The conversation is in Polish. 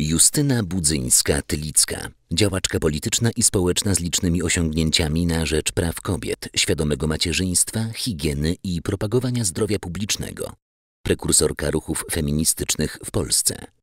Justyna Budzyńska-Tylicka, działaczka polityczna i społeczna z licznymi osiągnięciami na rzecz praw kobiet, świadomego macierzyństwa, higieny i propagowania zdrowia publicznego, prekursorka ruchów feministycznych w Polsce.